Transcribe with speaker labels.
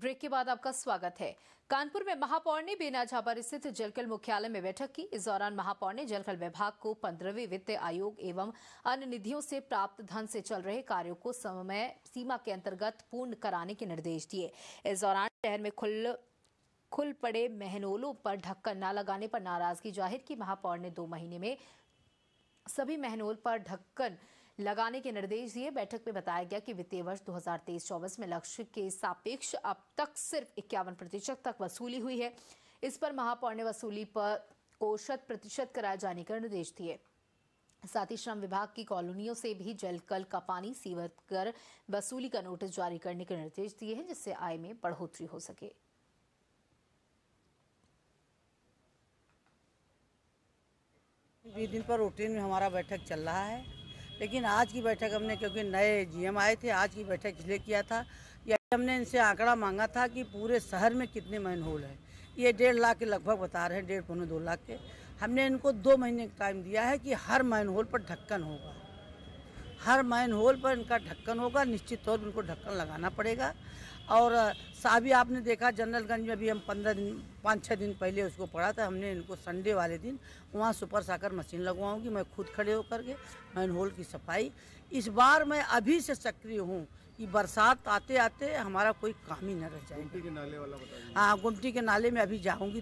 Speaker 1: break के बाद आपका स्वागत है कानपुर में महापौर ने बेना झापर स्थित जलकल मुख्यालय में बैठक की इस दौरान महापौर ने जलकल विभाग को पंद्रहवें वित्त आयोग एवं अन्य निधियों से प्राप्त धन से चल रहे कार्यों को समय सीमा के अंतर्गत पूर्ण कराने के निर्देश दिए इस दौरान शहर में खुल खुल पड़े महनोलों पर ढक्कन न लगाने पर नाराजगी जाहिर की महापौर ने दो महीने में सभी महनोल पर ढक्कन लगाने के निर्देश दिए बैठक में बताया गया कि वित्तीय वर्ष 2023-24 में लक्ष्य के सापेक्ष अब तक सिर्फ इक्यावन प्रतिशत तक वसूली हुई है इस पर महापौर ने वसूली पर को शत प्रतिशत कराए जाने का निर्देश दिए साथ ही श्रम विभाग की कॉलोनियों से भी जल कल का पानी सीवर कर वसूली का नोटिस जारी करने के निर्देश दिए हैं जिससे आय में बढ़ोतरी हो सके
Speaker 2: बीस दिन पर रूटीन में हमारा बैठक चल रहा है लेकिन आज की बैठक हमने क्योंकि नए जीएम आए थे आज की बैठक इसलिए किया था या हमने इनसे आंकड़ा मांगा था कि पूरे शहर में कितने मैन होल हैं ये डेढ़ लाख के लगभग बता रहे हैं डेढ़ पौने दो लाख के हमने इनको दो महीने का टाइम दिया है कि हर मैन होल पर ढक्कन होगा हर मैन होल पर इनका ढक्कन होगा निश्चित तौर पर उनको ढक्कन लगाना पड़ेगा और साबी आपने देखा जनरलगंज में भी हम पंद्रह दिन पाँच छः दिन पहले उसको पढ़ा था हमने इनको संडे वाले दिन वहाँ सुपर साकर मशीन लगवाऊंगी मैं खुद खड़े होकर के मैन होल की सफाई इस बार मैं अभी से सक्रिय हूँ कि बरसात आते आते हमारा कोई काम ही न रह जाए गुमटी के नाले वाला हाँ गुमटी के नाले में अभी जाऊँगी